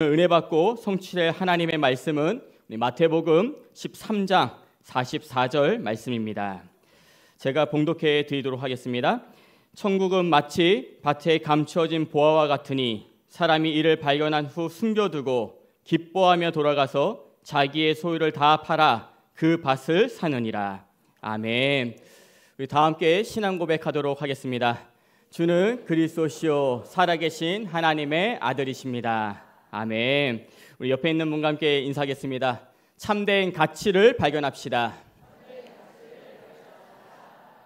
그 은혜 받고 성취될 하나님의 말씀은 마태복음 13장 44절 말씀입니다. 제가 봉독해 드리도록 하겠습니다. 천국은 마치 밭에 감추어진 보화와 같으니 사람이 이를 발견한 후 숨겨두고 기뻐하며 돌아가서 자기의 소유를 다 팔아 그 밭을 사느니라. 아멘. 우리 다 함께 신앙 고백하도록 하겠습니다. 주는 그리스도시요 살아계신 하나님의 아들이십니다. 아멘. 우리 옆에 있는 분과 함께 인사하겠습니다. 참된 가치를 발견합시다.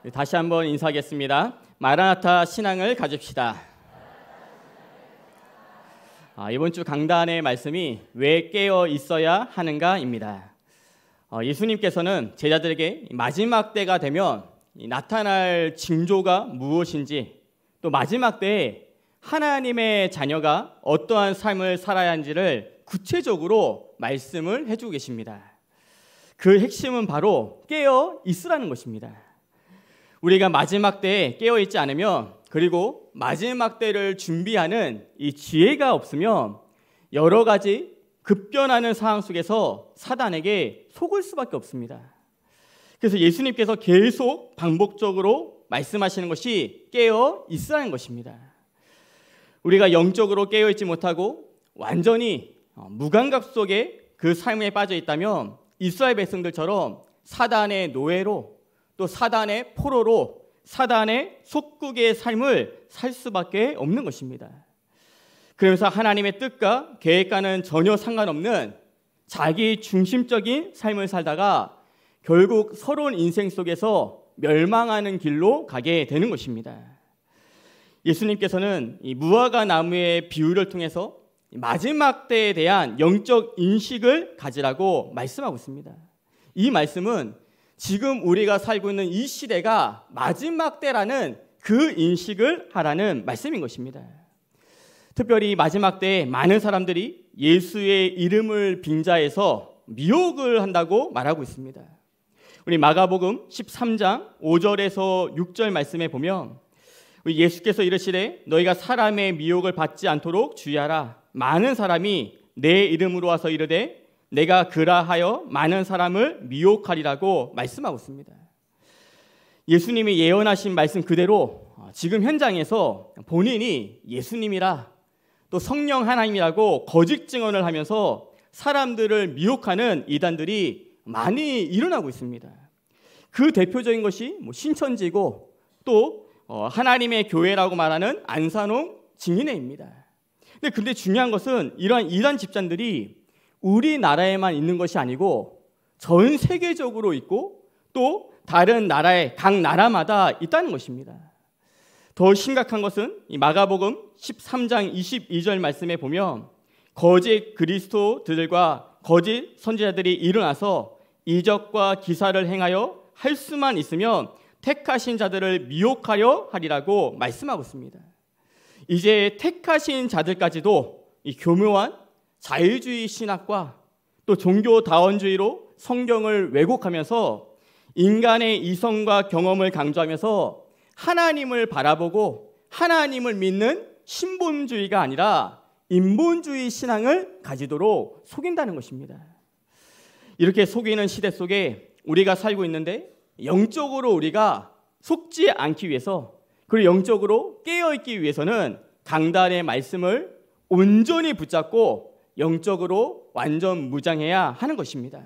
네, 다시 한번 인사하겠습니다. 마라나타 신앙을 가집시다. 아, 이번 주 강단의 말씀이 왜 깨어 있어야 하는가입니다. 어, 예수님께서는 제자들에게 마지막 때가 되면 나타날 징조가 무엇인지 또 마지막 때에 하나님의 자녀가 어떠한 삶을 살아야 하는지를 구체적으로 말씀을 해주고 계십니다. 그 핵심은 바로 깨어 있으라는 것입니다. 우리가 마지막 때에 깨어 있지 않으면 그리고 마지막 때를 준비하는 이 지혜가 없으면 여러 가지 급변하는 상황 속에서 사단에게 속을 수밖에 없습니다. 그래서 예수님께서 계속 반복적으로 말씀하시는 것이 깨어 있으라는 것입니다. 우리가 영적으로 깨어있지 못하고 완전히 어, 무감각 속에 그 삶에 빠져 있다면 이스라엘 백성들처럼 사단의 노예로 또 사단의 포로로 사단의 속국의 삶을 살 수밖에 없는 것입니다. 그러면서 하나님의 뜻과 계획과는 전혀 상관없는 자기 중심적인 삶을 살다가 결국 서론 인생 속에서 멸망하는 길로 가게 되는 것입니다. 예수님께서는 이 무화과 나무의 비유를 통해서 마지막 때에 대한 영적 인식을 가지라고 말씀하고 있습니다. 이 말씀은 지금 우리가 살고 있는 이 시대가 마지막 때라는 그 인식을 하라는 말씀인 것입니다. 특별히 마지막 때 많은 사람들이 예수의 이름을 빙자해서 미혹을 한다고 말하고 있습니다. 우리 마가복음 13장 5절에서 6절 말씀에 보면 예수께서 이러시되 너희가 사람의 미혹을 받지 않도록 주의하라. 많은 사람이 내 이름으로 와서 이르되 내가 그라하여 많은 사람을 미혹하리라고 말씀하고 있습니다. 예수님이 예언하신 말씀 그대로 어, 지금 현장에서 본인이 예수님이라 또 성령 하나님이라고 거짓 증언을 하면서 사람들을 미혹하는 이단들이 많이 일어나고 있습니다. 그 대표적인 것이 뭐 신천지고 또 어, 하나님의 교회라고 말하는 안산홍 증인회입니다. 근데 근데 중요한 것은 이러한 이런 집단들이 우리나라에만 있는 것이 아니고 전 세계적으로 있고 또 다른 나라의 각 나라마다 있다는 것입니다. 더 심각한 것은 마가복음 13장 22절 말씀에 보면 거짓 그리스도들과 거짓 선지자들이 일어나서 이적과 기사를 행하여 할 수만 있으면 택하신 자들을 미혹하려 하리라고 말씀하고 있습니다. 이제 택하신 자들까지도 이 교묘한 자유주의 신학과 또 종교다원주의로 성경을 왜곡하면서 인간의 이성과 경험을 강조하면서 하나님을 바라보고 하나님을 믿는 신본주의가 아니라 인본주의 신앙을 가지도록 속인다는 것입니다. 이렇게 속이는 시대 속에 우리가 살고 있는데 영적으로 우리가 속지 않기 위해서 그리고 영적으로 깨어 있기 위해서는 강단의 말씀을 온전히 붙잡고 영적으로 완전 무장해야 하는 것입니다.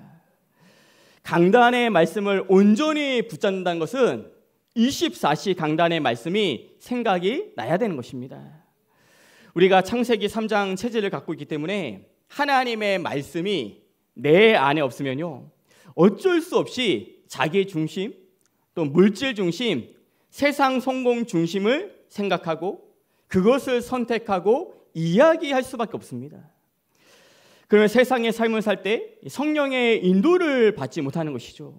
강단의 말씀을 온전히 붙잡는다는 것은 24시 강단의 말씀이 생각이 나야 되는 것입니다. 우리가 창세기 3장 체질을 갖고 있기 때문에 하나님의 말씀이 내 안에 없으면요. 어쩔 수 없이 자기 중심, 또 물질 중심, 세상 성공 중심을 생각하고 그것을 선택하고 이야기할 수밖에 없습니다. 그러면 세상의 삶을 살 때 성령의 인도를 받지 못하는 것이죠.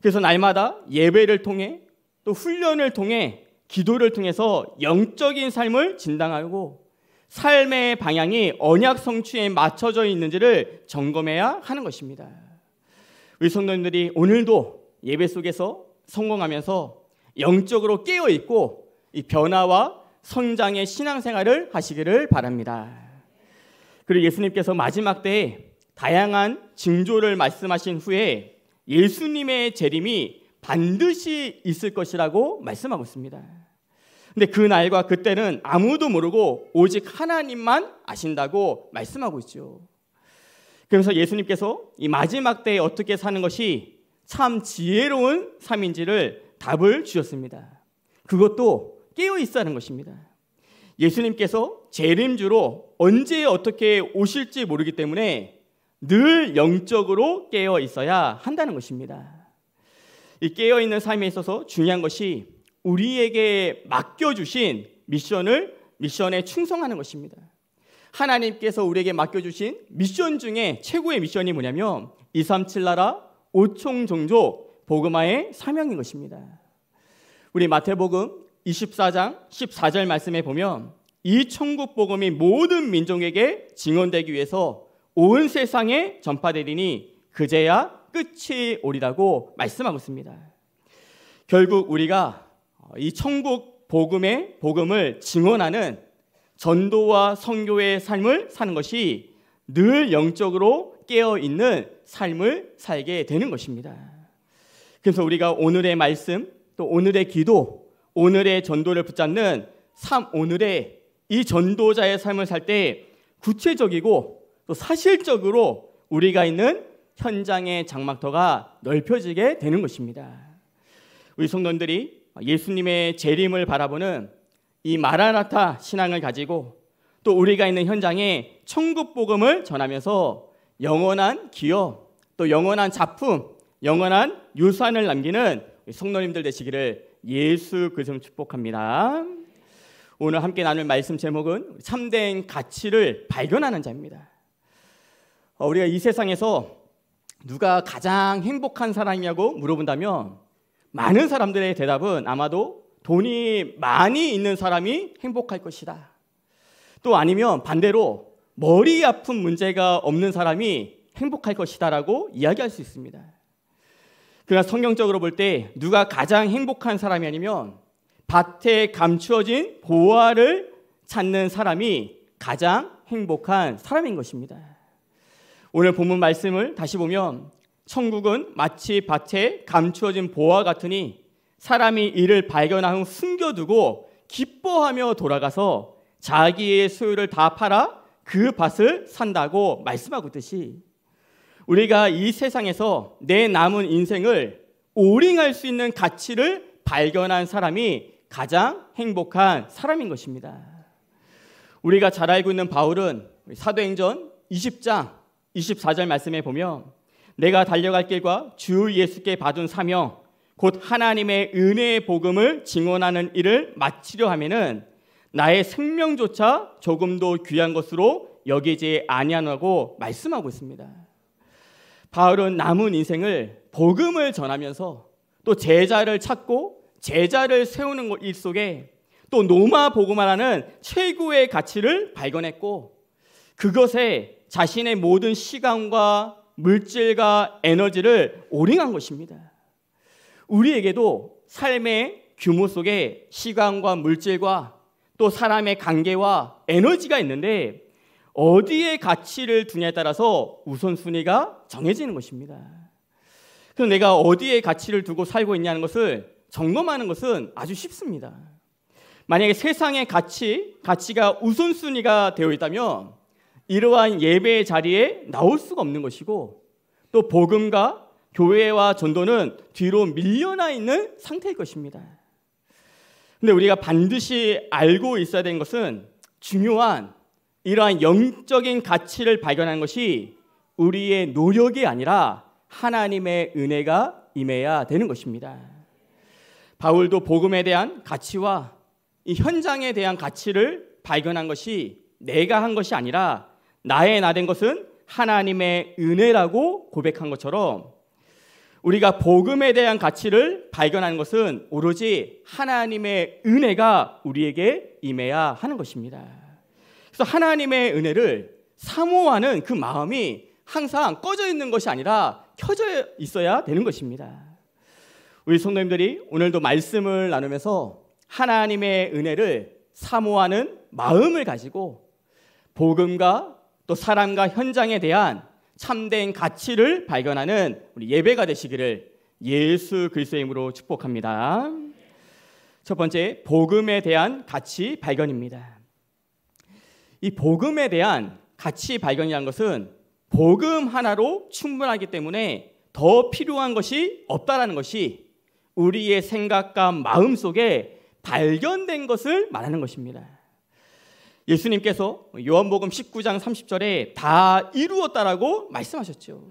그래서 날마다 예배를 통해 또 훈련을 통해 기도를 통해서 영적인 삶을 진단하고 삶의 방향이 언약 성취에 맞춰져 있는지를 점검해야 하는 것입니다. 우리 성도님들이 오늘도 예배 속에서 성공하면서 영적으로 깨어 있고 이 변화와 성장의 신앙생활을 하시기를 바랍니다. 그리고 예수님께서 마지막 때 다양한 징조를 말씀하신 후에 예수님의 재림이 반드시 있을 것이라고 말씀하고 있습니다. 근데 그 날과 그때는 아무도 모르고 오직 하나님만 아신다고 말씀하고 있죠. 그래서 예수님께서 이 마지막 때에 어떻게 사는 것이 참 지혜로운 삶인지를 답을 주셨습니다. 그것도 깨어 있다는 것입니다. 예수님께서 재림주로 언제 어떻게 오실지 모르기 때문에 늘 영적으로 깨어 있어야 한다는 것입니다. 이 깨어 있는 삶에 있어서 중요한 것이 우리에게 맡겨 주신 미션을 미션에 충성하는 것입니다. 하나님께서 우리에게 맡겨주신 미션 중에 최고의 미션이 뭐냐면 237 나라 5총 종조 복음화의 사명인 것입니다. 우리 마태복음 24장 14절 말씀에 보면 이 천국 복음이 모든 민족에게 증언되기 위해서 온 세상에 전파되리니 그제야 끝이 오리라고 말씀하고 있습니다. 결국 우리가 이 천국 복음의 복음을 증언하는 전도와 성교의 삶을 사는 것이 늘 영적으로 깨어 있는 삶을 살게 되는 것입니다. 그래서 우리가 오늘의 말씀, 또 오늘의 기도, 오늘의 전도를 붙잡는 삶 오늘의 이 전도자의 삶을 살 때 구체적이고 또 사실적으로 우리가 있는 현장의 장막터가 넓혀지게 되는 것입니다. 우리 성도들이 예수님의 재림을 바라보는 이 마라나타 신앙을 가지고 또 우리가 있는 현장에 천국 복음을 전하면서 영원한 기업, 또 영원한 작품, 영원한 유산을 남기는 성노님들 되시기를 예수 그리스도 축복합니다. 오늘 함께 나눌 말씀 제목은 참된 가치를 발견하는 자입니다. 어, 우리가 이 세상에서 누가 가장 행복한 사람이냐고 물어본다면 많은 사람들의 대답은 아마도 돈이 많이 있는 사람이 행복할 것이다. 또 아니면 반대로 머리 아픈 문제가 없는 사람이 행복할 것이다라고 이야기할 수 있습니다. 그러나 성경적으로 볼 때 누가 가장 행복한 사람이 아니면 밭에 감추어진 보화를 찾는 사람이 가장 행복한 사람인 것입니다. 오늘 본문 말씀을 다시 보면 천국은 마치 밭에 감추어진 보화 같으니 사람이 이를 발견한 후 숨겨두고 기뻐하며 돌아가서 자기의 소유를 다 팔아 그 밭을 산다고 말씀하고 있듯이 우리가 이 세상에서 내 남은 인생을 오링할 수 있는 가치를 발견한 사람이 가장 행복한 사람인 것입니다. 우리가 잘 알고 있는 바울은 사도행전 20장 24절 말씀에 보면 내가 달려갈 길과 주 예수께 받은 사명 곧 하나님의 은혜의 복음을 증언하는 일을 마치려 하면은 나의 생명조차 조금도 귀한 것으로 여기지 아니하고 말씀하고 있습니다. 바울은 남은 인생을 복음을 전하면서 또 제자를 찾고 제자를 세우는 일 속에 또 노마 복음화라는 최고의 가치를 발견했고 그것에 자신의 모든 시간과 물질과 에너지를 올인한 것입니다. 우리에게도 삶의 규모 속에 시간과 물질과 또 사람의 관계와 에너지가 있는데 어디에 가치를 두냐에 따라서 우선순위가 정해지는 것입니다. 그럼 내가 어디에 가치를 두고 살고 있냐는 것을 점검하는 것은 아주 쉽습니다. 만약에 세상의 가치, 가치가 우선순위가 되어 있다면 이러한 예배의 자리에 나올 수가 없는 것이고 또 복음과 교회와 전도는 뒤로 밀려나 있는 상태일 것입니다. 근데 우리가 반드시 알고 있어야 되는 것은 중요한 이러한 영적인 가치를 발견하 것이 우리의 노력이 아니라 하나님의 은혜가 임해야 되는 것입니다. 바울도 복음에 대한 가치와 이 현장에 대한 가치를 발견한 것이 내가 한 것이 아니라 나의 나된 것은 하나님의 은혜라고 고백한 것처럼 우리가 복음에 대한 가치를 발견하는 것은 오로지 하나님의 은혜가 우리에게 임해야 하는 것입니다. 그래서 하나님의 은혜를 사모하는 그 마음이 항상 꺼져 있는 것이 아니라 켜져 있어야 되는 것입니다. 우리 성도님들이 오늘도 말씀을 나누면서 하나님의 은혜를 사모하는 마음을 가지고 복음과 또 사람과 현장에 대한 참된 가치를 발견하는 우리 예배가 되시기를 예수 그리스도의 이름으로 축복합니다. 첫 번째 복음에 대한 가치 발견입니다. 이 복음에 대한 가치 발견이라는 것은 복음 하나로 충분하기 때문에 더 필요한 것이 없다라는 것이 우리의 생각과 마음 속에 발견된 것을 말하는 것입니다. 예수님께서 요한복음 19장 30절에 다 이루었다라고 말씀하셨죠.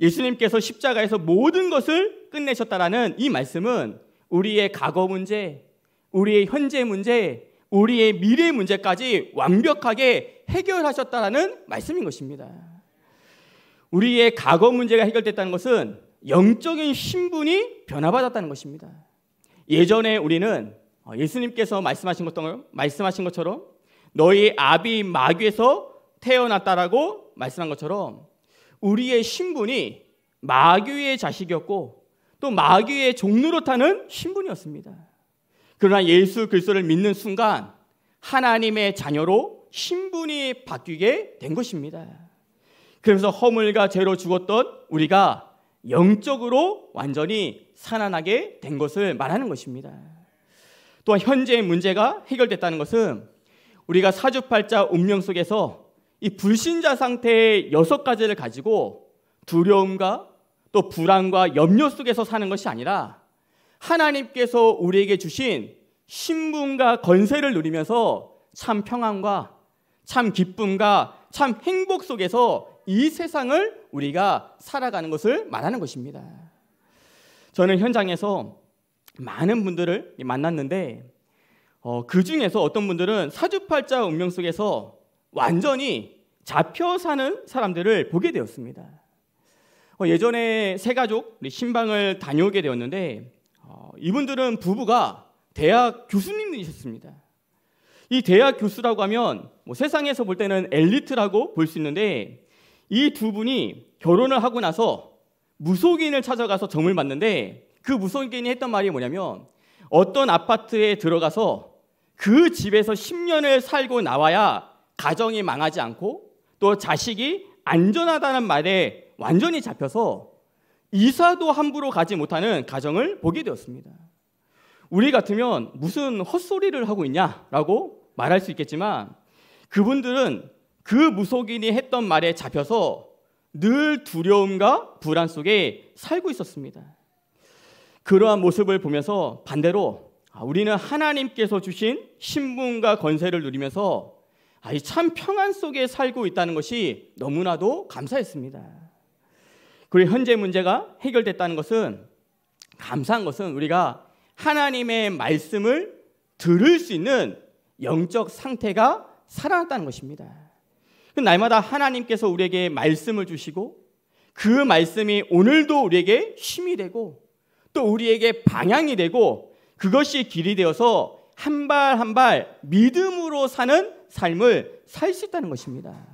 예수님께서 십자가에서 모든 것을 끝내셨다라는 이 말씀은 우리의 과거 문제, 우리의 현재 문제, 우리의 미래 문제까지 완벽하게 해결하셨다라는 말씀인 것입니다. 우리의 과거 문제가 해결됐다는 것은 영적인 신분이 변화받았다는 것입니다. 예전에 우리는 예수님께서 말씀하신 것처럼 말씀하신 것처럼 너희 아비 마귀에서 태어났다라고 말씀한 것처럼 우리의 신분이 마귀의 자식이었고 또 마귀의 종로로 타는 신분이었습니다. 그러나 예수 그리스도를 믿는 순간 하나님의 자녀로 신분이 바뀌게 된 것입니다. 그래서 허물과 죄로 죽었던 우리가 영적으로 완전히 살아나게 된 것을 말하는 것입니다. 또한 현재의 문제가 해결됐다는 것은 우리가 사주팔자 운명 속에서 이 불신자 상태의 여섯 가지를 가지고 두려움과 또 불안과 염려 속에서 사는 것이 아니라 하나님께서 우리에게 주신 신분과 건세를 누리면서 참 평안과 참 기쁨과 참 행복 속에서 이 세상을 우리가 살아가는 것을 말하는 것입니다. 저는 현장에서 많은 분들을 만났는데 어, 그 중에서 어떤 분들은 사주팔자 운명 속에서 완전히 잡혀 사는 사람들을 보게 되었습니다. 어, 예전에 세 가족 신방을 다녀오게 되었는데 어, 이분들은 부부가 대학 교수님이셨습니다. 이 대학 교수라고 하면 뭐 세상에서 볼 때는 엘리트라고 볼 수 있는데 이 두 분이 결혼을 하고 나서 무속인을 찾아가서 점을 봤는데 그 무속인이 했던 말이 뭐냐면 어떤 아파트에 들어가서 그 집에서 10년을 살고 나와야 가정이 망하지 않고 또 자식이 안전하다는 말에 완전히 잡혀서 이사도 함부로 가지 못하는 가정을 보게 되었습니다. 우리 같으면 무슨 헛소리를 하고 있냐라고 말할 수 있겠지만 그분들은 그 무속인이 했던 말에 잡혀서 늘 두려움과 불안 속에 살고 있었습니다. 그러한 모습을 보면서 반대로 아, 우리는 하나님께서 주신 신분과 권세를 누리면서 아, 참 평안 속에 살고 있다는 것이 너무나도 감사했습니다. 그리고 현재 문제가 해결됐다는 것은 감사한 것은 우리가 하나님의 말씀을 들을 수 있는 영적 상태가 살아났다는 것입니다. 날마다 하나님께서 우리에게 말씀을 주시고 그 말씀이 오늘도 우리에게 힘이 되고 또 우리에게 방향이 되고 그것이 길이 되어서 한 발 한 발 믿음으로 사는 삶을 살 수 있다는 것입니다.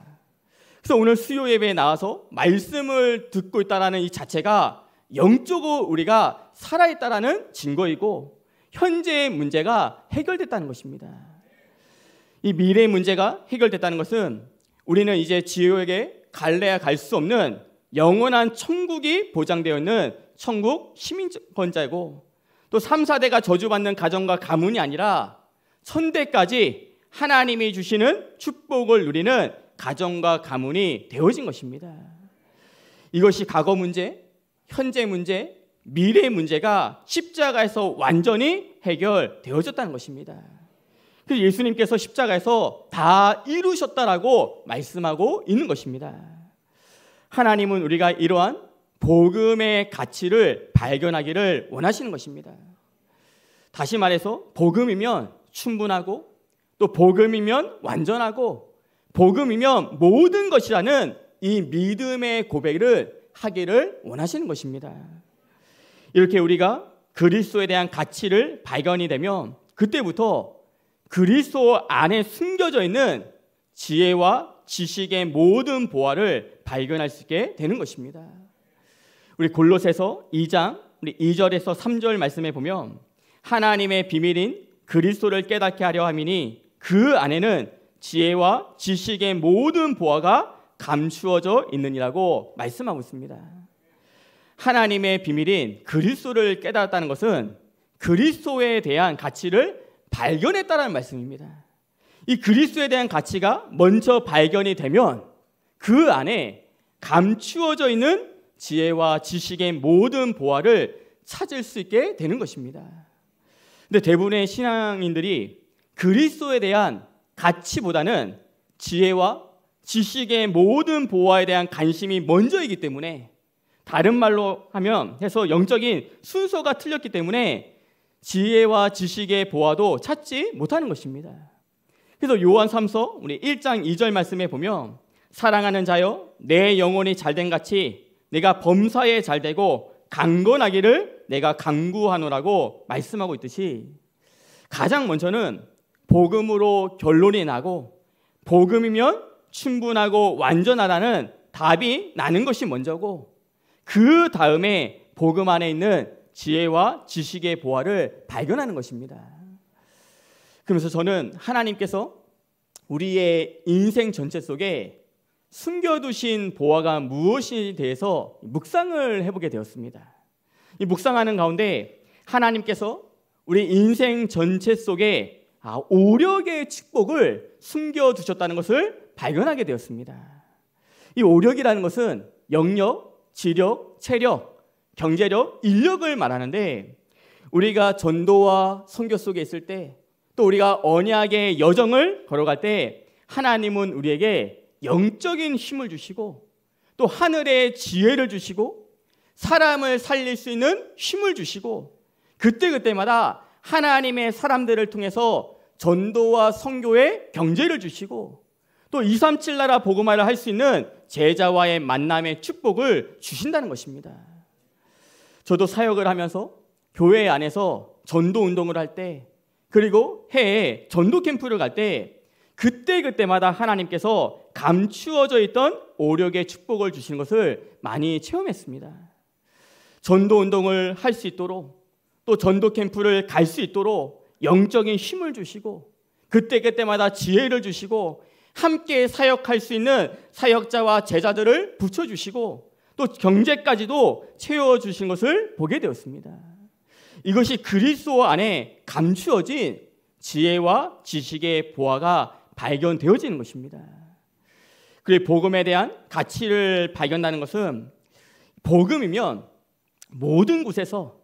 그래서 오늘 수요 예배에 나와서 말씀을 듣고 있다라는 이 자체가 영적으로 우리가 살아 있다라는 증거이고 현재의 문제가 해결됐다는 것입니다. 이 미래의 문제가 해결됐다는 것은 우리는 이제 지옥에 갈래야 갈 수 없는 영원한 천국이 보장되어 있는 천국 시민권자이고 또 3, 4대가 저주받는 가정과 가문이 아니라 천대까지 하나님이 주시는 축복을 누리는 가정과 가문이 되어진 것입니다. 이것이 과거 문제, 현재 문제, 미래 문제가 십자가에서 완전히 해결되어졌다는 것입니다. 그래서 예수님께서 십자가에서 다 이루셨다라고 말씀하고 있는 것입니다. 하나님은 우리가 이러한 복음의 가치를 발견하기를 원하시는 것입니다. 다시 말해서 복음이면 충분하고 또 복음이면 완전하고 복음이면 모든 것이라는 이 믿음의 고백을 하기를 원하시는 것입니다. 이렇게 우리가 그리스도에 대한 가치를 발견이 되면 그때부터 그리스도 안에 숨겨져 있는 지혜와 지식의 모든 보화를 발견할 수 있게 되는 것입니다. 우리 골로새서 2장 우리 2절에서 3절 말씀에 보면 하나님의 비밀인 그리스도를 깨닫게 하려 함이니 그 안에는 지혜와 지식의 모든 보화가 감추어져 있느니라고 말씀하고 있습니다. 하나님의 비밀인 그리스도를 깨달았다는 것은 그리스도에 대한 가치를 발견했다는 말씀입니다. 이 그리스도에 대한 가치가 먼저 발견이 되면 그 안에 감추어져 있는 지혜와 지식의 모든 보화를 찾을 수 있게 되는 것입니다. 근데 대부분의 신앙인들이 그리스도에 대한 가치보다는 지혜와 지식의 모든 보화에 대한 관심이 먼저이기 때문에 다른 말로 하면 해서 영적인 순서가 틀렸기 때문에 지혜와 지식의 보화도 찾지 못하는 것입니다. 그래서 요한 3서 우리 1장 2절 말씀에 보면 사랑하는 자여 내 영혼이 잘 된 같이 내가 범사에 잘 되고 강건하기를 내가 강구하노라고 말씀하고 있듯이 가장 먼저는 복음으로 결론이 나고 복음이면 충분하고 완전하다는 답이 나는 것이 먼저고 그 다음에 복음 안에 있는 지혜와 지식의 보화를 발견하는 것입니다. 그러면서 저는 하나님께서 우리의 인생 전체 속에 숨겨두신 보화가 무엇인지에 대해서 묵상을 해보게 되었습니다. 이 묵상하는 가운데 하나님께서 우리 인생 전체 속에 아, 오력의 축복을 숨겨두셨다는 것을 발견하게 되었습니다. 이 오력이라는 것은 영력, 지력, 체력, 경제력, 인력을 말하는데 우리가 전도와 선교 속에 있을 때 또 우리가 언약의 여정을 걸어갈 때 하나님은 우리에게 영적인 힘을 주시고 또 하늘의 지혜를 주시고 사람을 살릴 수 있는 힘을 주시고 그때그때마다 하나님의 사람들을 통해서 전도와 성교의 경제를 주시고 또237 나라 복음화를 할 수 있는 제자와의 만남의 축복을 주신다는 것입니다. 저도 사역을 하면서 교회 안에서 전도 운동을 할 때 그리고 해외 전도 캠프를 갈때 그때그때마다 하나님께서 감추어져 있던 오력의 축복을 주시는 것을 많이 체험했습니다. 전도 운동을 할 수 있도록 또 전도 캠프를 갈 수 있도록 영적인 힘을 주시고 그때그때마다 지혜를 주시고 함께 사역할 수 있는 사역자와 제자들을 붙여주시고 또 경제까지도 채워주신 것을 보게 되었습니다. 이것이 그리스도 안에 감추어진 지혜와 지식의 보화가 발견되어지는 것입니다. 그리고 복음에 대한 가치를 발견하는 것은 복음이면 모든 곳에서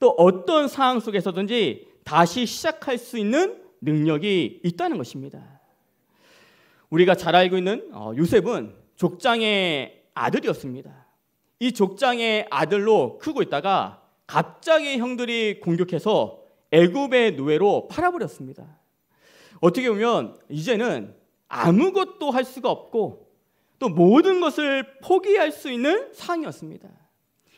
또 어떤 상황 속에서든지 다시 시작할 수 있는 능력이 있다는 것입니다. 우리가 잘 알고 있는 어, 요셉은 족장의 아들이었습니다. 이 족장의 아들로 크고 있다가 갑자기 형들이 공격해서 애굽의 노예로 팔아버렸습니다. 어떻게 보면 이제는 아무것도 할 수가 없고 또 모든 것을 포기할 수 있는 상황이었습니다.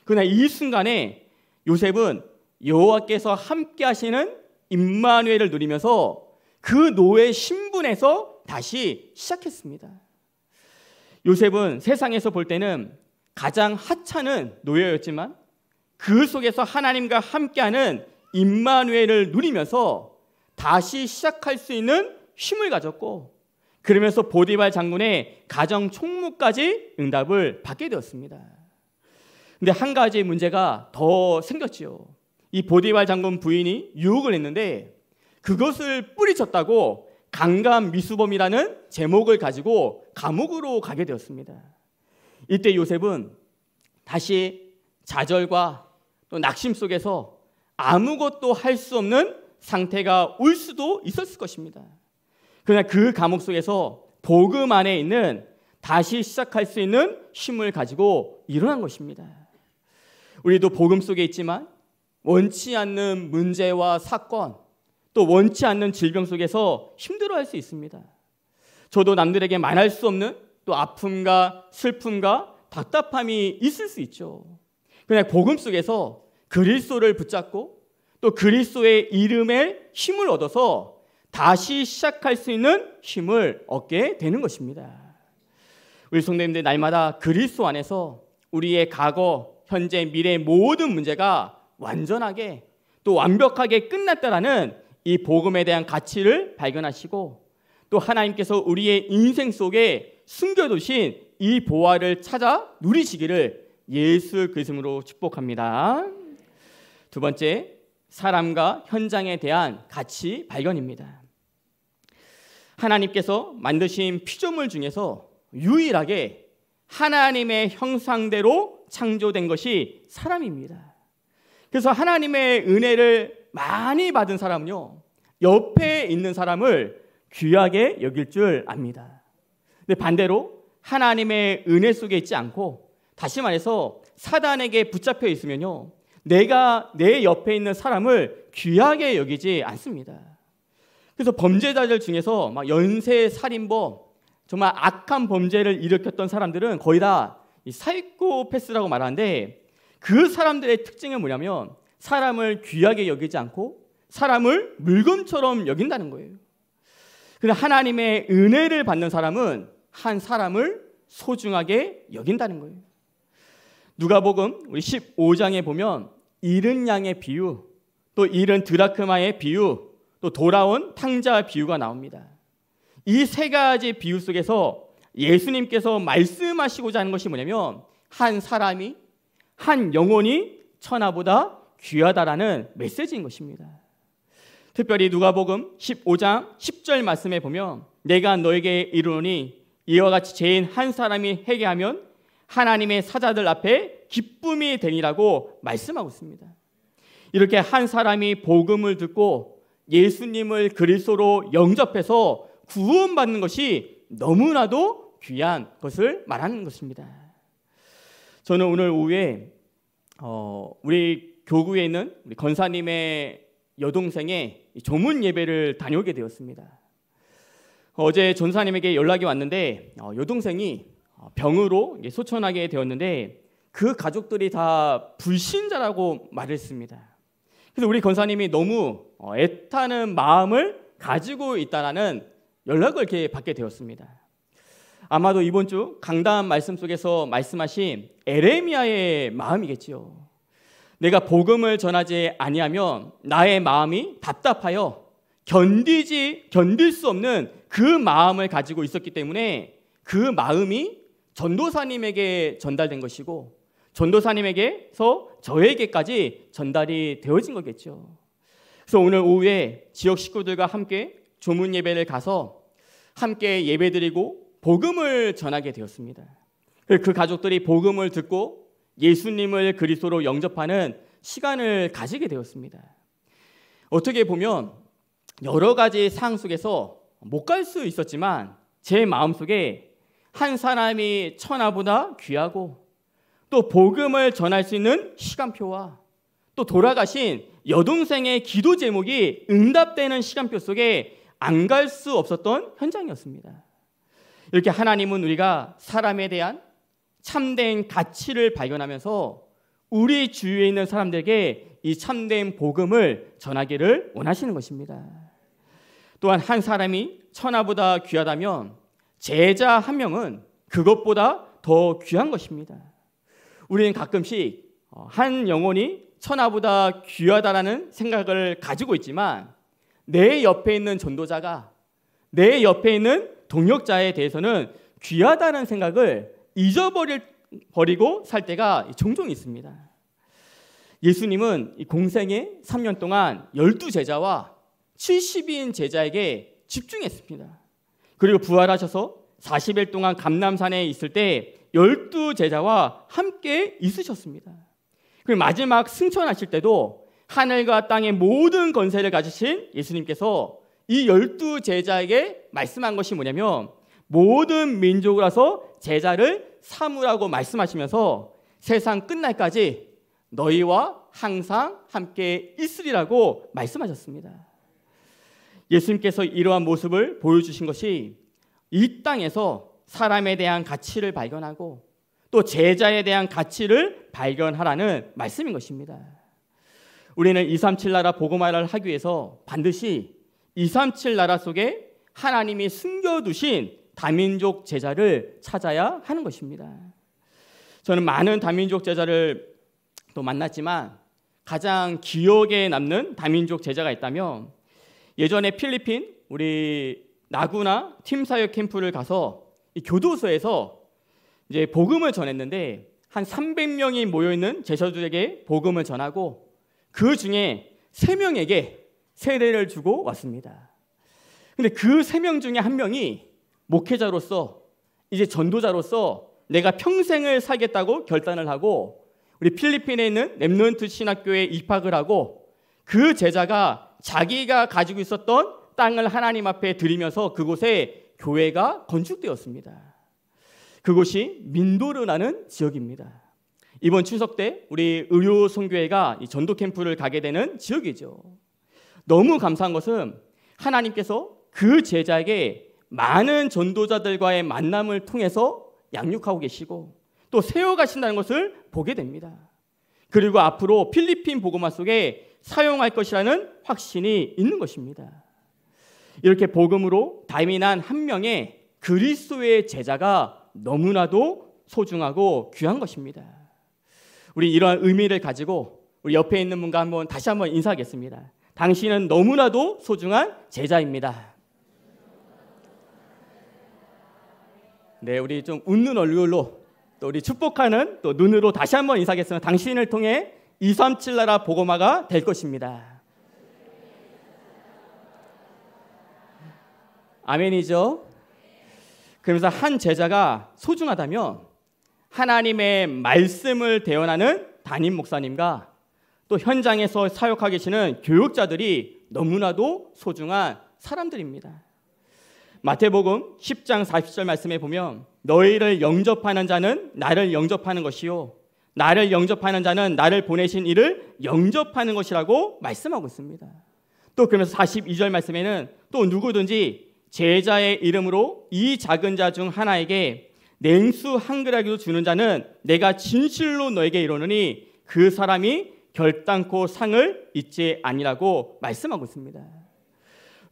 그러나 이 순간에 요셉은 여호와께서 함께 하시는 임마누엘을 누리면서 그 노예 신분에서 다시 시작했습니다. 요셉은 세상에서 볼 때는 가장 하찮은 노예였지만 그 속에서 하나님과 함께하는 임마누엘을 누리면서 다시 시작할 수 있는 힘을 가졌고 그러면서 보디발 장군의 가정 총무까지 응답을 받게 되었습니다. 근데 한 가지 문제가 더 생겼지요. 이 보디발 장군 부인이 유혹을 했는데 그것을 뿌리쳤다고 강간 미수범이라는 제목을 가지고 감옥으로 가게 되었습니다. 이때 요셉은 다시 좌절과 또 낙심 속에서 아무것도 할 수 없는 상태가 올 수도 있었을 것입니다. 그러나 그 감옥 속에서 복음 안에 있는 다시 시작할 수 있는 힘을 가지고 일어난 것입니다. 우리도 복음 속에 있지만 원치 않는 문제와 사건 또 원치 않는 질병 속에서 힘들어 할 수 있습니다. 저도 남들에게 말할 수 없는 또 아픔과 슬픔과 답답함이 있을 수 있죠. 그냥 복음 속에서 그리스도를 붙잡고 또 그리스도의 이름에 힘을 얻어서 다시 시작할 수 있는 힘을 얻게 되는 것입니다. 우리 성도님들 날마다 그리스도 안에서 우리의 과거, 현재, 미래 모든 문제가 완전하게 또 완벽하게 끝났다라는 이 복음에 대한 가치를 발견하시고 또 하나님께서 우리의 인생 속에 숨겨두신 이 보화를 찾아 누리시기를 예수 그리스도로 축복합니다. 두 번째, 사람과 현장에 대한 가치 발견입니다. 하나님께서 만드신 피조물 중에서 유일하게 하나님의 형상대로 창조된 것이 사람입니다. 그래서 하나님의 은혜를 많이 받은 사람은요, 옆에 있는 사람을 귀하게 여길 줄 압니다. 근데 반대로 하나님의 은혜 속에 있지 않고, 다시 말해서 사단에게 붙잡혀 있으면요, 내가 내 옆에 있는 사람을 귀하게 여기지 않습니다. 그래서 범죄자들 중에서 막 연쇄 살인범 정말 악한 범죄를 일으켰던 사람들은 거의 다 사이코패스라고 말하는데 그 사람들의 특징은 뭐냐면 사람을 귀하게 여기지 않고 사람을 물건처럼 여긴다는 거예요. 그런데 하나님의 은혜를 받는 사람은 한 사람을 소중하게 여긴다는 거예요. 누가복음 우리 15장에 보면 잃은 양의 비유, 또 잃은 드라크마의 비유, 또 돌아온 탕자의 비유가 나옵니다. 이 세 가지 비유 속에서 예수님께서 말씀하시고자 하는 것이 뭐냐면 한 사람이 한 영혼이 천하보다 귀하다라는 메시지인 것입니다. 특별히 누가복음 15장 10절 말씀에 보면 내가 너에게 이르노니 이와 같이 죄인 한 사람이 회개하면 하나님의 사자들 앞에 기쁨이 되니라고 말씀하고 있습니다. 이렇게 한 사람이 복음을 듣고 예수님을 그리스도로 영접해서 구원받는 것이 너무나도 귀한 것을 말하는 것입니다. 저는 오늘 오후에 어, 우리 교구에 있는 우리 건사님의 여동생의 조문 예배를 다녀오게 되었습니다. 어제 전사님에게 연락이 왔는데 어, 여동생이 어, 병으로 소천하게 되었는데 그 가족들이 다 불신자라고 말했습니다. 그래서 우리 권사님이 너무 어, 애타는 마음을 가지고 있다라는 연락을 이렇게 받게 되었습니다. 아마도 이번 주 강단 말씀 속에서 말씀하신 에레미야의 마음이겠지요. 내가 복음을 전하지 아니하면 나의 마음이 답답하여 견디지 견딜 수 없는 그 마음을 가지고 있었기 때문에 그 마음이 전도사님에게 전달된 것이고 전도사님에게서 저에게까지 전달이 되어진 거겠죠. 그래서 오늘 오후에 지역 식구들과 함께 조문 예배를 가서 함께 예배드리고 복음을 전하게 되었습니다. 그 가족들이 복음을 듣고 예수님을 그리스도로 영접하는 시간을 가지게 되었습니다. 어떻게 보면 여러 가지 상황 속에서 못 갈 수 있었지만 제 마음속에 한 사람이 천하보다 귀하고 또 복음을 전할 수 있는 시간표와 또 돌아가신 여동생의 기도 제목이 응답되는 시간표 속에 안 갈 수 없었던 현장이었습니다. 이렇게 하나님은 우리가 사람에 대한 참된 가치를 발견하면서 우리 주위에 있는 사람들에게 이 참된 복음을 전하기를 원하시는 것입니다. 또한 한 사람이 천하보다 귀하다면 제자 한 명은 그것보다 더 귀한 것입니다. 우리는 가끔씩 어, 한 영혼이 천하보다 귀하다라는 생각을 가지고 있지만 내 옆에 있는 전도자가 내 옆에 있는 동역자에 대해서는 귀하다는 생각을 잊어버릴 버리고 살 때가 종종 있습니다. 예수님은 공생의 3년 동안 12 제자와 70인 제자에게 집중했습니다. 그리고 부활하셔서 40일 동안 감남산에 있을 때 열두 제자와 함께 있으셨습니다. 그 마지막 승천하실 때도 하늘과 땅의 모든 권세를 가지신 예수님께서 이 열두 제자에게 말씀한 것이 뭐냐면 모든 민족으로서 제자를 사무라고 말씀하시면서 세상 끝날까지 너희와 항상 함께 있으리라고 말씀하셨습니다. 예수님께서 이러한 모습을 보여주신 것이 이 땅에서 사람에 대한 가치를 발견하고 또 제자에 대한 가치를 발견하라는 말씀인 것입니다. 우리는 237 나라 복음화를 하기 위해서 반드시 237 나라 속에 하나님이 숨겨두신 다민족 제자를 찾아야 하는 것입니다. 저는 많은 다민족 제자를 또 만났지만 가장 기억에 남는 다민족 제자가 있다면 예전에 필리핀 우리 나구나 팀 사역 캠프를 가서 교도소에서 이제 복음을 전했는데 한 300명이 모여 있는 제자들에게 복음을 전하고 그 중에 3명에게 세례를 주고 왔습니다. 근데 그 3명 중에 한 명이 목회자로서 이제 전도자로서 내가 평생을 살겠다고 결단을 하고 우리 필리핀에 있는 렘넌트 신학교에 입학을 하고 그 제자가 자기가 가지고 있었던 땅을 하나님 앞에 드리면서 그곳에 교회가 건축되었습니다. 그곳이 민도르라는 지역입니다. 이번 추석 때 우리 의료 선교회가 전도 캠프를 가게 되는 지역이죠. 너무 감사한 것은 하나님께서 그 제자에게 많은 전도자들과의 만남을 통해서 양육하고 계시고 또 세워가신다는 것을 보게 됩니다. 그리고 앞으로 필리핀 보고마 속에 사용할 것이라는 확신이 있는 것입니다. 이렇게 복음으로 다이민한 한 명의 그리스도의 제자가 너무나도 소중하고 귀한 것입니다. 우리 이러한 의미를 가지고 우리 옆에 있는 분과 한번 다시 한번 인사하겠습니다. 당신은 너무나도 소중한 제자입니다. 네, 우리 좀 웃는 얼굴로 또 우리 축복하는 또 눈으로 다시 한번 인사하겠습니다. 당신을 통해 237 나라 복음화가 될 것입니다. 아멘이죠. 그러면서 한 제자가 소중하다면 하나님의 말씀을 대언하는 담임 목사님과 또 현장에서 사역하고 계시는 교육자들이 너무나도 소중한 사람들입니다. 마태복음 10장 40절 말씀에 보면 너희를 영접하는 자는 나를 영접하는 것이요 나를 영접하는 자는 나를 보내신 이를 영접하는 것이라고 말씀하고 있습니다. 또 그러면서 42절 말씀에는 또 누구든지 제자의 이름으로 이 작은 자 중 하나에게 냉수 한 그릇이라도 주는 자는 내가 진실로 너에게 이르노니 그 사람이 결단코 상을 잊지 아니라고 말씀하고 있습니다.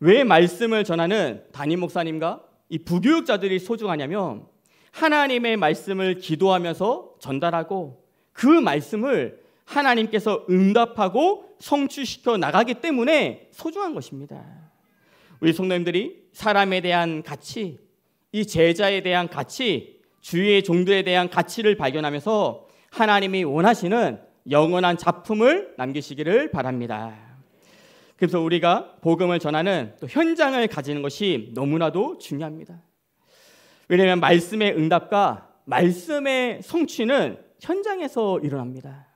왜 말씀을 전하는 담임 목사님과 이 부교육자들이 소중하냐면 하나님의 말씀을 기도하면서 전달하고 그 말씀을 하나님께서 응답하고 성취시켜 나가기 때문에 소중한 것입니다. 우리 성도님들이 사람에 대한 가치, 이 제자에 대한 가치, 주위의 종들에 대한 가치를 발견하면서 하나님이 원하시는 영원한 작품을 남기시기를 바랍니다. 그래서 우리가 복음을 전하는 또 현장을 가지는 것이 너무나도 중요합니다. 왜냐하면 말씀의 응답과 말씀의 성취는 현장에서 일어납니다.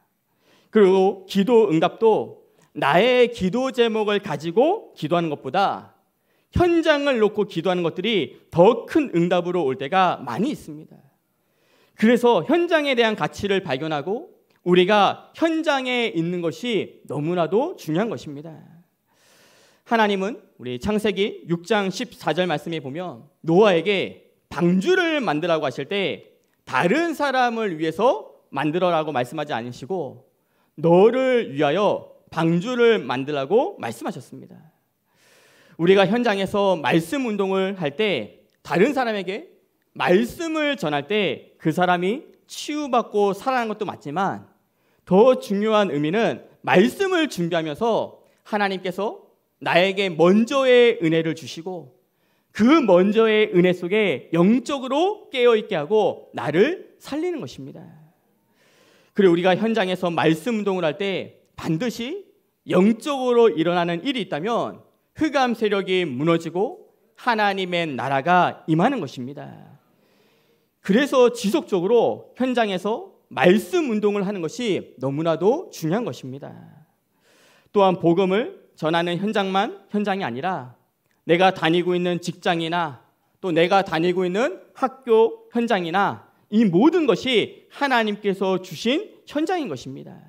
그리고 기도 응답도 나의 기도 제목을 가지고 기도하는 것보다 현장을 놓고 기도하는 것들이 더 큰 응답으로 올 때가 많이 있습니다. 그래서 현장에 대한 가치를 발견하고 우리가 현장에 있는 것이 너무나도 중요한 것입니다. 하나님은 우리 창세기 6장 14절 말씀에 보면 노아에게 방주를 만들라고 하실 때 다른 사람을 위해서 만들어라고 말씀하지 않으시고 너를 위하여 방주를 만들라고 말씀하셨습니다. 우리가 현장에서 말씀 운동을 할 때 다른 사람에게 말씀을 전할 때 그 사람이 치유받고 살아나는 것도 맞지만 더 중요한 의미는 말씀을 준비하면서 하나님께서 나에게 먼저의 은혜를 주시고 그 먼저의 은혜 속에 영적으로 깨어있게 하고 나를 살리는 것입니다. 그리고 우리가 현장에서 말씀 운동을 할 때 반드시 영적으로 일어나는 일이 있다면 흑암 세력이 무너지고 하나님의 나라가 임하는 것입니다. 그래서 지속적으로 현장에서 말씀 운동을 하는 것이 너무나도 중요한 것입니다. 또한 복음을 전하는 현장만 현장이 아니라 내가 다니고 있는 직장이나 또 내가 다니고 있는 학교 현장이나 이 모든 것이 하나님께서 주신 현장인 것입니다.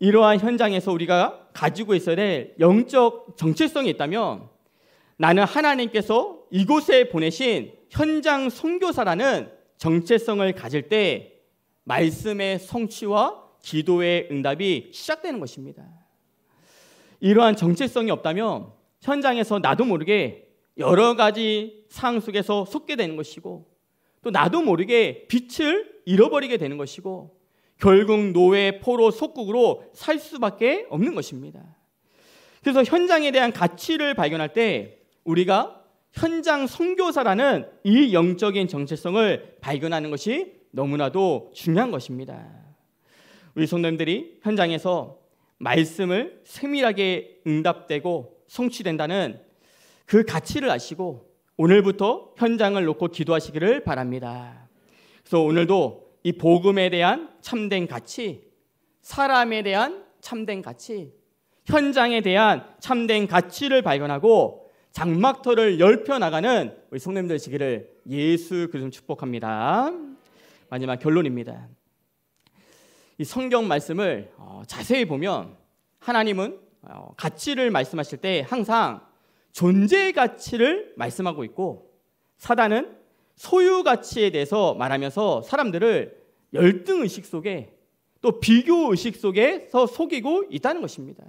이러한 현장에서 우리가 가지고 있어야 될 영적 정체성이 있다면 나는 하나님께서 이곳에 보내신 현장 선교사라는 정체성을 가질 때 말씀의 성취와 기도의 응답이 시작되는 것입니다. 이러한 정체성이 없다면 현장에서 나도 모르게 여러 가지 상황 속에서 속게 되는 것이고 또 나도 모르게 빛을 잃어버리게 되는 것이고 결국 노예, 포로, 속국으로 살 수밖에 없는 것입니다. 그래서 현장에 대한 가치를 발견할 때 우리가 현장 선교사라는 이 영적인 정체성을 발견하는 것이 너무나도 중요한 것입니다. 우리 성도님들이 현장에서 말씀을 세밀하게 응답되고 성취된다는 그 가치를 아시고 오늘부터 현장을 놓고 기도하시기를 바랍니다. 그래서 오늘도 이 복음에 대한 참된 가치, 사람에 대한 참된 가치, 현장에 대한 참된 가치를 발견하고 장막터를 열펴 나가는 우리 성도님들 시기를 예수 그리스도 축복합니다. 마지막 결론입니다. 이 성경 말씀을 어, 자세히 보면 하나님은 어, 가치를 말씀하실 때 항상 존재의 가치를 말씀하고 있고 사단은 소유 가치에 대해서 말하면서 사람들을 열등 의식 속에 또 비교 의식 속에서 속이고 있다는 것입니다.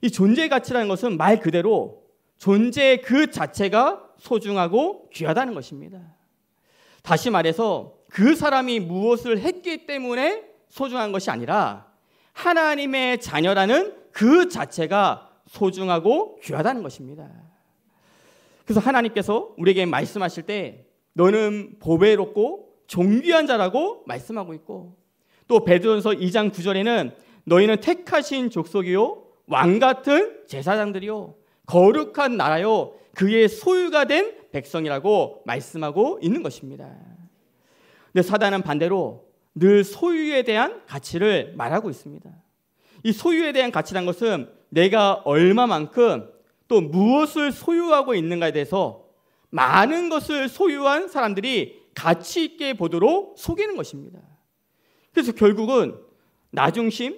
이 존재 가치라는 것은 말 그대로 존재 그 자체가 소중하고 귀하다는 것입니다. 다시 말해서 그 사람이 무엇을 했기 때문에 소중한 것이 아니라 하나님의 자녀라는 그 자체가 소중하고 귀하다는 것입니다. 그래서 하나님께서 우리에게 말씀하실 때 너는 보배롭고 존귀한 자라고 말씀하고 있고 또베드로서 2장 9절에는 너희는 택하신 족속이요 왕 같은 제사장들이요 거룩한 나라요 그의 소유가 된 백성이라고 말씀하고 있는 것입니다. 근데 사단은 반대로 늘 소유에 대한 가치를 말하고 있습니다. 이 소유에 대한 가치란 것은 내가 얼마만큼 또 무엇을 소유하고 있는가에 대해서 많은 것을 소유한 사람들이 가치 있게 보도록 속이는 것입니다. 그래서 결국은 나 중심,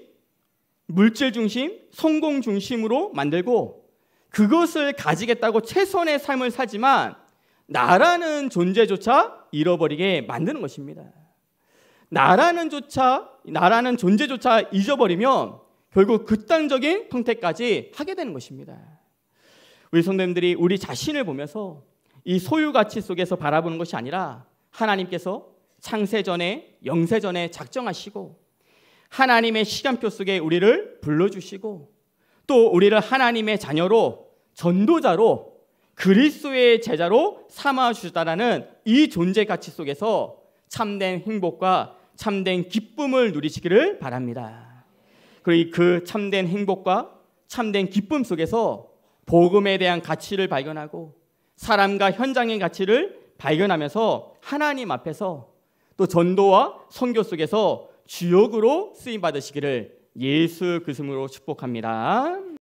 물질 중심, 성공 중심으로 만들고 그것을 가지겠다고 최선의 삶을 살지만 나라는 존재조차 잃어버리게 만드는 것입니다. 나라는 조차 나라는 존재조차 잊어버리면 결국 극단적인 선택까지 하게 되는 것입니다. 우리 성도님들이 우리 자신을 보면서 이 소유 가치 속에서 바라보는 것이 아니라 하나님께서 창세전에 영세전에 작정하시고 하나님의 시간표 속에 우리를 불러주시고 또 우리를 하나님의 자녀로 전도자로 그리스도의 제자로 삼아 주다라는 셨이 존재 가치 속에서 참된 행복과 참된 기쁨을 누리시기를 바랍니다. 그리고 그 참된 행복과 참된 기쁨 속에서 복음에 대한 가치를 발견하고 사람과 현장의 가치를 발견하면서 하나님 앞에서 또 전도와 선교 속에서 주역으로 쓰임 받으시기를 예수 그승으로 축복합니다.